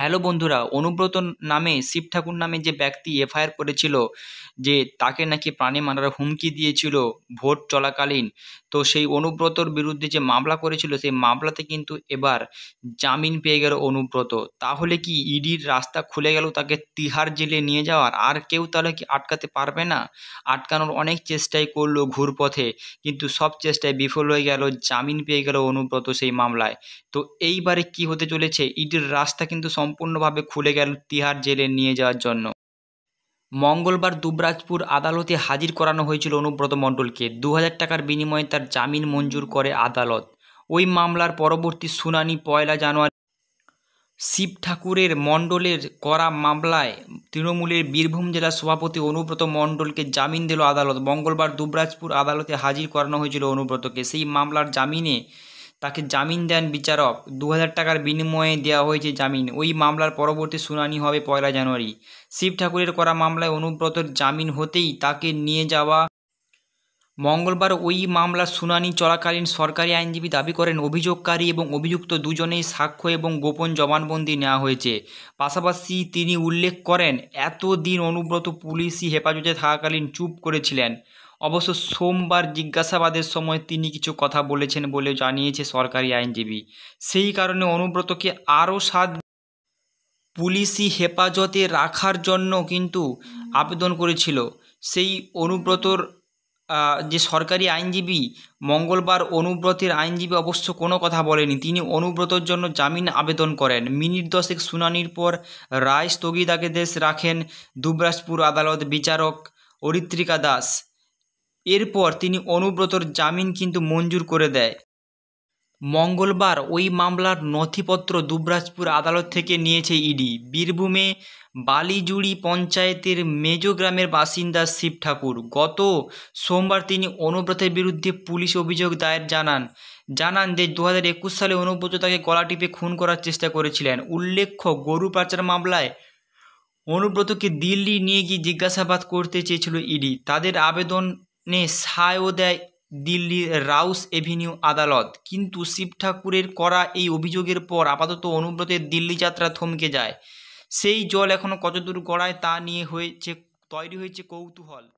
hello বন্ধুরা অনুব্রত নামে শিব ঠাকুর নামে যে ব্যক্তি এফআইআর করেছিল যে তাকে নাকি প্রাণে মারার হুমকি দিয়েছিল ভোট চলাকালীন তো সেই অনুব্রতর বিরুদ্ধে যে মামলা করেছিল সেই মামলাতে কিন্তু এবার জামিন পেয়ে গেল অনুব্রত তাহলে কি ইডির রাস্তা খুলে গেল তাকে তিহার জেলে নিয়ে যাওয়ার আর কেউ তাহলে কি আটকাতে পারবে না আটকানোর অনেক চেষ্টাই করলো ঘুরপথে কিন্তু সব চেষ্টায় বিফল হয়ে গেল জামিন পেয়ে গেল অনুব্রত সেই মামলায় তো এইবারে কি হতে চলেছে ইডির রাস্তা কিন্তু সম্পূর্ণভাবে খুলে গেল তিহার জেলে নিয়ে যাওয়ার জন্য মঙ্গলবার দুবরাজপুর আদালতে হাজির করানো হয়েছিল অনুব্রত মণ্ডলকে দু টাকার বিনিময়ে তার জামিন মঞ্জুর করে আদালত ওই মামলার পরবর্তী শুনানি পয়লা জানুয়ারি শিব ঠাকুরের মণ্ডলের করা মামলায় তৃণমূলের বীরভূম জেলা সভাপতি অনুব্রত মণ্ডলকে জামিন দিল আদালত মঙ্গলবার দুবরাজপুর আদালতে হাজির করানো হয়েছিল অনুব্রতকে সেই মামলার জামিনে তাকে জামিন দেন বিচারক দু টাকার বিনিময়ে দেওয়া হয়েছে জামিন ওই মামলার পরবর্তী শুনানি হবে পয়লা জানুয়ারি শিব ঠাকুরের করা মামলায় অনুব্রতর জামিন হতেই তাকে নিয়ে যাওয়া মঙ্গলবার ওই মামলার শুনানি চলাকালীন সরকারি আইনজীবী দাবি করেন অভিযোগকারী এবং অভিযুক্ত দুজনেই সাক্ষ্য এবং গোপন জবানবন্দি নেওয়া হয়েছে পাশাপাশি তিনি উল্লেখ করেন এতদিন অনুব্রত পুলিশি হেফাজতে থাকাকালীন চুপ করেছিলেন অবশ্য সোমবার জিজ্ঞাসাবাদের সময় তিনি কিছু কথা বলেছেন বলে জানিয়েছে সরকারি আইনজীবী সেই কারণে অনুব্রতকে আরও সাত পুলিশি হেফাজতে রাখার জন্য কিন্তু আবেদন করেছিল সেই অনুব্রতর যে সরকারি আইনজীবী মঙ্গলবার অনুব্রতের আইনজীবী অবশ্য কোনো কথা বলেনি তিনি অনুব্রতর জন্য জামিন আবেদন করেন মিনিট দশেক শুনানির পর রায় দেশ রাখেন দুবরাজপুর আদালত বিচারক অরিত্রিকা দাস এরপর তিনি অনুব্রতর জামিন কিন্তু মঞ্জুর করে দেয় মঙ্গলবার ওই মামলার নথিপত্র দুবরাজপুর আদালত থেকে নিয়েছে ইডি বীরভূমে বালিজুড়ি পঞ্চায়েতের মেজো গ্রামের বাসিন্দা শিব ঠাকুর গত সোমবার তিনি অনুব্রতের বিরুদ্ধে পুলিশ অভিযোগ দায়ের জানান জানান যে দু হাজার একুশ সালে অনুব্রত তাকে গলা টিপে খুন করার চেষ্টা করেছিলেন উল্লেখ্য গরু পাচার মামলায় অনুব্রতকে দিল্লি নিয়ে গিয়ে জিজ্ঞাসাবাদ করতে চেয়েছিল ইডি তাদের আবেদন নে সায়ও দেয় দিল্লির রাউস এভিনিউ আদালত কিন্তু শিব ঠাকুরের করা এই অভিযোগের পর আপাতত অনুব্রতের দিল্লি যাত্রা থমকে যায় সেই জল এখনও কতদূর গড়ায় তা নিয়ে হয়েছে তৈরি হয়েছে কৌতূহল